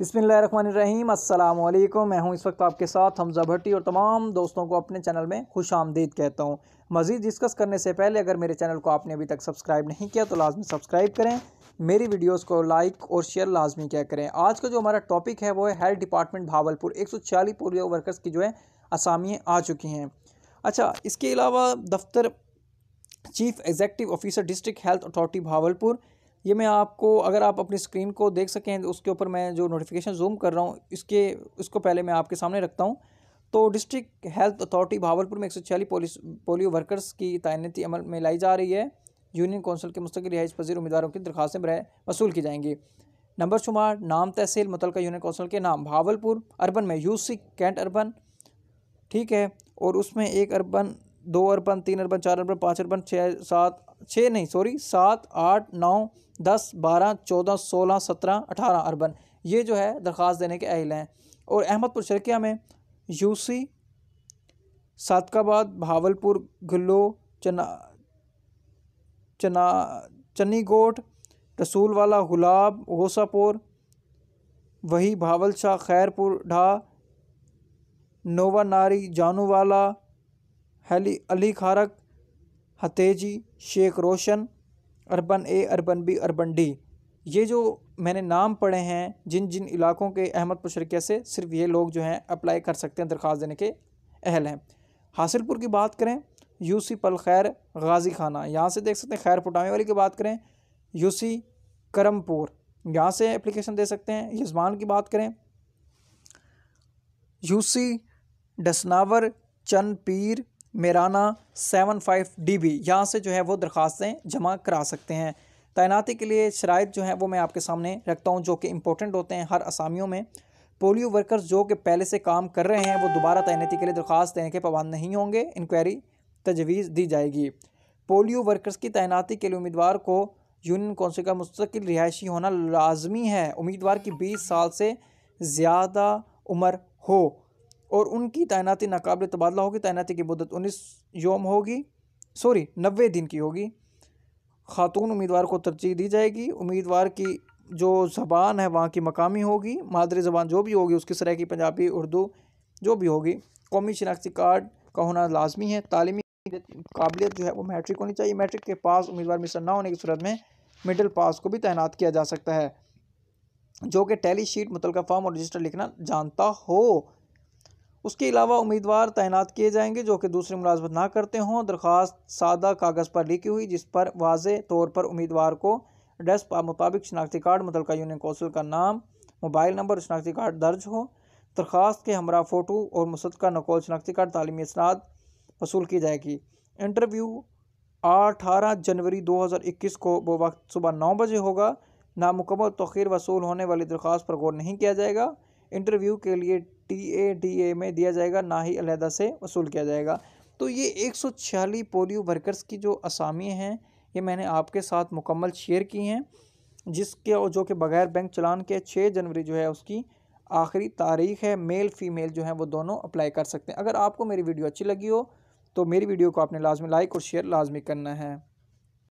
बसमीम अल्लाम मैं हूं इस वक्त आपके साथ हमजा भट्टी और तमाम दोस्तों को अपने चैनल में खुश आमदीद कहता हूं मज़ीद डिस्कस करने से पहले अगर मेरे चैनल को आपने अभी तक सब्सक्राइब नहीं किया तो लाजमी सब्सक्राइब करें मेरी वीडियोस को लाइक और शेयर लाजमी क्या करें आज का जो हमारा टॉपिक है वो है हेल्थ डिपार्टमेंट भावलपुर एक पोलियो वर्कर्स की जो है असामियाँ आ चुकी हैं अच्छा इसके अलावा दफ्तर chief executive officer district health authority Bahawalpur ये मैं आपको अगर आप अपनी स्क्रीन को देख सकें उसके ऊपर मैं जो नोटिफिकेशन जूम कर रहा हूँ इसके उसको पहले मैं आपके सामने रखता हूँ तो डिस्ट्रिक्ट हेल्थ अथॉरिटी भावलपुर में एक सौ छियालीस पोलियो वर्कर्स की तैनाती अमल में लाई जा रही है यूनियन कौंसिल के मुस्तक रिहाइश पजीर उम्मीदवारों की दरखास्तें वसूल की जाएंगी नंबर शुमार नाम तहसील मुतल यूनियन कौंसिल के नाम भावलपुर अर्बन में यूसी कैंट अर्बन ठीक है और उसमें एक अर्बन दो अर्बन तीन अर्बन चार अर्बन पाँच अर्बन छः सात छः नहीं सॉरी सात आठ नौ दस बारह चौदह सोलह सत्रह अठारह अरबन ये जो है दरख्वास्त देने के अहल हैं और अहमदपुर शर्किया में यूसी सादकाबाद भावलपुर गुल्लो चना चना चन्नीगोट रसूलवाला गुलाब गोसापुर वही भावल शाह खैरपुर ढा नोवा नारी जानूवाला हैली अली खारक हतेजी शेख रोशन urban A urban B urban D ये जो मैंने नाम पढ़े हैं जिन जिन इलाकों के अहमद पशरकिया से सिर्फ ये लोग जो हैं अप्लाई कर सकते हैं दरख्वास्त देने के अहल हैं हासिलपुर की बात करें यूसी पल खैर गाजी खाना यहाँ से देख सकते हैं खैर पुटामी वाली की बात करें यूसी करमपुर यहाँ से एप्लीकेशन दे सकते हैं यजमान की बात करें यूसी डसनावर चंद पीर मेराना सेवन फाइव डी बी यहाँ से जो है वो दरख्वास्तें जमा करा सकते हैं तैनाती के लिए शराइ जो है वो मैं आपके सामने रखता हूँ जो कि इंपॉर्टेंट होते हैं हर असामियों में पोलियो वर्कर्स जो कि पहले से काम कर रहे हैं वो दोबारा तैनाती के लिए दरख्वास्त देने के पाबंद नहीं होंगे इंक्वायरी तजवीज़ दी जाएगी पोलियो वर्कर्स की तैनाती के लिए उम्मीदवार को यूनियन कौंसिल का मुस्तकिल रिहायशी होना लाजमी है उम्मीदवार की बीस साल से ज़्यादा उम्र हो और उनकी तैनाती नाकबले तबादला होगी तैनाती की मदत उन्नीस योम होगी सॉरी नबे दिन की होगी खातून उम्मीदवार को तरजीह दी जाएगी उम्मीदवार की जो ज़बान है वहाँ की मकामी होगी मादरी ज़बान जो भी होगी उसकी सरह की पंजाबी उर्दू जो भी होगी कौमी शनाख्ती कार्ड का होना लाजमी है तालीमी काबिलियत जो है वो मैट्रिक होनी चाहिए मैट्रिक के पास उम्मीदवार मिसर ना होने की सूरत में मिडिल पास को भी तैनात किया जा सकता है जो कि टैली शीट मुतल फॉर्म और रजिस्टर लिखना जानता हो उसके अलावा उम्मीदवार तैनात किए जाएंगे जो कि दूसरी मुलाजमत ना करते हों दरख्वास्त सादा कागज़ पर लिखी हुई जिस पर वाज तौर पर उम्मीदवार को डेस्क मुताबिक शनाख्ती कार्ड मुतल यूनियन कौंसिल का नाम मोबाइल नंबर शनाख्ती कार्ड दर्ज हो दरख्वास्त के हमरा फ़ोटो और मुसद का शनाख्ती कार्ड तालीमी इसनाद वसूल की जाएगी इंटरव्यू अठारह जनवरी 2021 को वो वक्त सुबह नौ बजे होगा नामुकमल तखीर वसूल होने वाली दरख्वास्त पर गौर नहीं किया जाएगा इंटरव्यू के लिए टी ए डी ए में दिया जाएगा ना ही अलहदा से वसूल किया जाएगा तो ये एक सौ छियालीस पोलियो वर्कर्स की जो असामी हैं ये मैंने आपके साथ मुकम्मल शेयर की हैं जिसके जो कि बगैर बैंक चलान के छः जनवरी जो है उसकी आखिरी तारीख है मेल फीमेल जो है वो दोनों अप्लाई कर सकते हैं अगर आपको मेरी वीडियो अच्छी लगी हो तो मेरी वीडियो को आपने लाजमी लाइक और शेयर लाजमी करना है